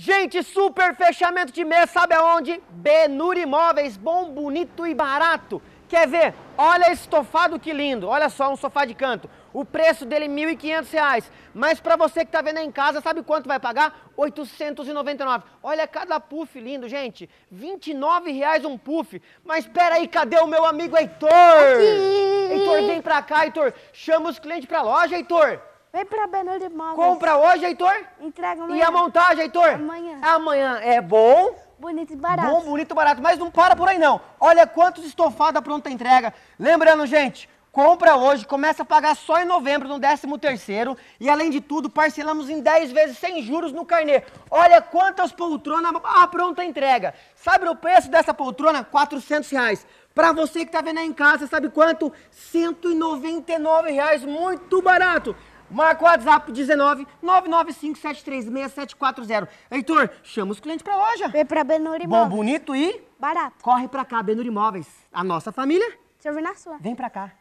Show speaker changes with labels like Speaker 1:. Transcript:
Speaker 1: Gente, super fechamento de mês, sabe aonde? Benuri Imóveis, bom, bonito e barato. Quer ver? Olha esse estofado que lindo. Olha só, um sofá de canto. O preço dele é R$ 1.500, mas para você que tá vendo aí em casa, sabe quanto vai pagar? R$ 899. Olha cada puff lindo, gente. R$ 29,00 um puff. Mas espera aí, cadê o meu amigo Heitor? Aqui. Heitor, vem para cá, Heitor. Chama os clientes para a loja, Heitor.
Speaker 2: Vem pra Belo Imóveis. Compra hoje, Heitor? Entrega amanhã. E a montagem, Heitor? Amanhã. Amanhã é bom. Bonito e barato. Bom,
Speaker 1: bonito e barato. Mas não para por aí, não. Olha quantos estofados a pronta entrega. Lembrando, gente, compra hoje, começa a pagar só em novembro, no 13º. E, além de tudo, parcelamos em 10 vezes sem juros no carnê. Olha quantas poltronas a pronta entrega. Sabe o preço dessa poltrona? 400 reais. Para você que tá vendo aí em casa, sabe quanto? R$ 199, reais, muito barato. Marca o WhatsApp 19 995736740. Heitor, chama os clientes pra loja. Vem é pra Benuri Imóveis. Bom, bonito e... Barato. Corre pra cá, Benuri Imóveis. A nossa família... vir na sua. Vem pra cá.